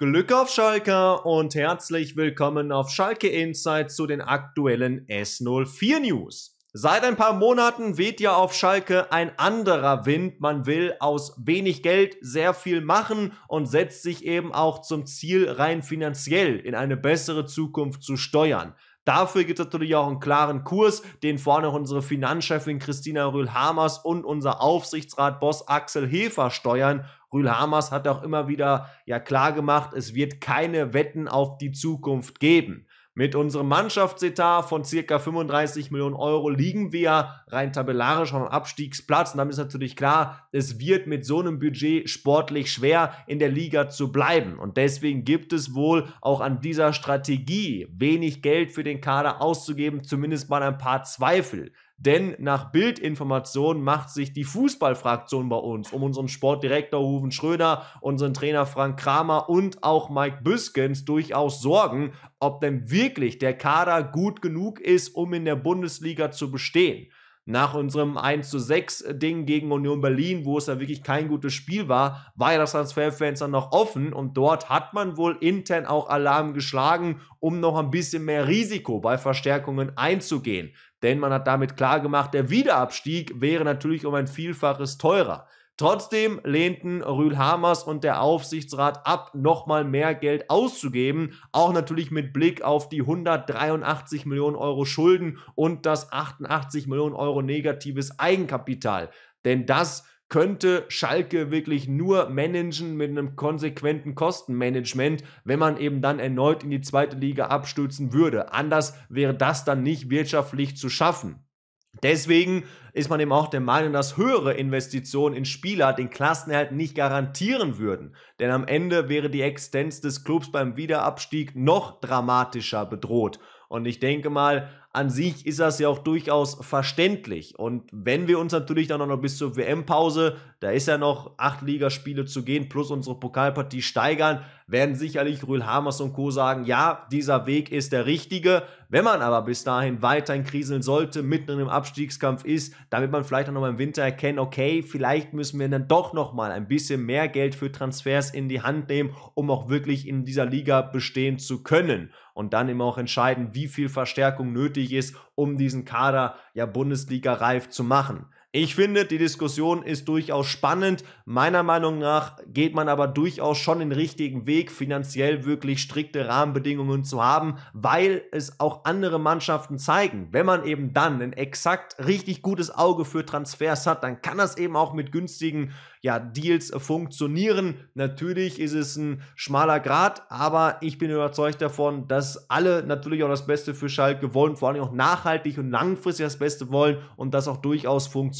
Glück auf Schalke und herzlich willkommen auf Schalke Insight zu den aktuellen S04 News. Seit ein paar Monaten weht ja auf Schalke ein anderer Wind. Man will aus wenig Geld sehr viel machen und setzt sich eben auch zum Ziel, rein finanziell in eine bessere Zukunft zu steuern. Dafür gibt es natürlich auch einen klaren Kurs, den vorne unsere Finanzchefin Christina Rühl-Hamers und unser Aufsichtsrat Boss Axel Hefer steuern Rühl Hamers hat auch immer wieder ja klar gemacht, es wird keine Wetten auf die Zukunft geben. Mit unserem Mannschaftsetat von circa 35 Millionen Euro liegen wir rein tabellarisch am Abstiegsplatz. Und dann ist natürlich klar, es wird mit so einem Budget sportlich schwer, in der Liga zu bleiben. Und deswegen gibt es wohl auch an dieser Strategie, wenig Geld für den Kader auszugeben, zumindest mal ein paar Zweifel. Denn nach Bildinformation macht sich die Fußballfraktion bei uns um unseren Sportdirektor Huven Schröder, unseren Trainer Frank Kramer und auch Mike Büskens durchaus Sorgen, ob denn wirklich der Kader gut genug ist, um in der Bundesliga zu bestehen. Nach unserem 1 zu 6 Ding gegen Union Berlin, wo es ja wirklich kein gutes Spiel war, war ja das Transferfenster noch offen und dort hat man wohl intern auch Alarm geschlagen, um noch ein bisschen mehr Risiko bei Verstärkungen einzugehen. Denn man hat damit klargemacht, der Wiederabstieg wäre natürlich um ein Vielfaches teurer. Trotzdem lehnten Rühl Hamers und der Aufsichtsrat ab, nochmal mehr Geld auszugeben. Auch natürlich mit Blick auf die 183 Millionen Euro Schulden und das 88 Millionen Euro negatives Eigenkapital. Denn das könnte Schalke wirklich nur managen mit einem konsequenten Kostenmanagement, wenn man eben dann erneut in die zweite Liga abstürzen würde. Anders wäre das dann nicht wirtschaftlich zu schaffen. Deswegen ist man eben auch der Meinung, dass höhere Investitionen in Spieler den Klassenerhalt nicht garantieren würden. Denn am Ende wäre die Existenz des Clubs beim Wiederabstieg noch dramatischer bedroht. Und ich denke mal, an sich ist das ja auch durchaus verständlich. Und wenn wir uns natürlich dann auch noch bis zur WM-Pause, da ist ja noch acht Ligaspiele zu gehen, plus unsere Pokalpartie steigern, werden sicherlich Rühl Hamers und Co. sagen, ja, dieser Weg ist der richtige. Wenn man aber bis dahin weiterhin kriseln sollte, mitten im Abstiegskampf ist, damit man vielleicht auch nochmal im Winter erkennt, okay, vielleicht müssen wir dann doch nochmal ein bisschen mehr Geld für Transfers in die Hand nehmen, um auch wirklich in dieser Liga bestehen zu können. Und dann eben auch entscheiden, wie viel Verstärkung nötig nötig ist, um diesen Kader ja Bundesliga reif zu machen. Ich finde, die Diskussion ist durchaus spannend. Meiner Meinung nach geht man aber durchaus schon den richtigen Weg, finanziell wirklich strikte Rahmenbedingungen zu haben, weil es auch andere Mannschaften zeigen. Wenn man eben dann ein exakt richtig gutes Auge für Transfers hat, dann kann das eben auch mit günstigen ja, Deals äh, funktionieren. Natürlich ist es ein schmaler Grad, aber ich bin überzeugt davon, dass alle natürlich auch das Beste für Schalke wollen, vor allem auch nachhaltig und langfristig das Beste wollen und das auch durchaus funktioniert